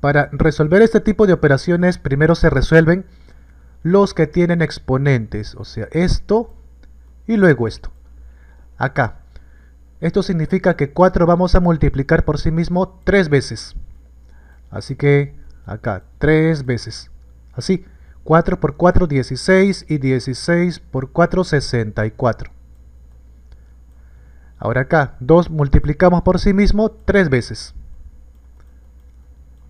Para resolver este tipo de operaciones, primero se resuelven los que tienen exponentes, o sea, esto y luego esto. Acá. Esto significa que 4 vamos a multiplicar por sí mismo 3 veces. Así que acá, 3 veces. Así, 4 por 4, 16 y 16 por 4, 64. Ahora acá, 2 multiplicamos por sí mismo 3 veces.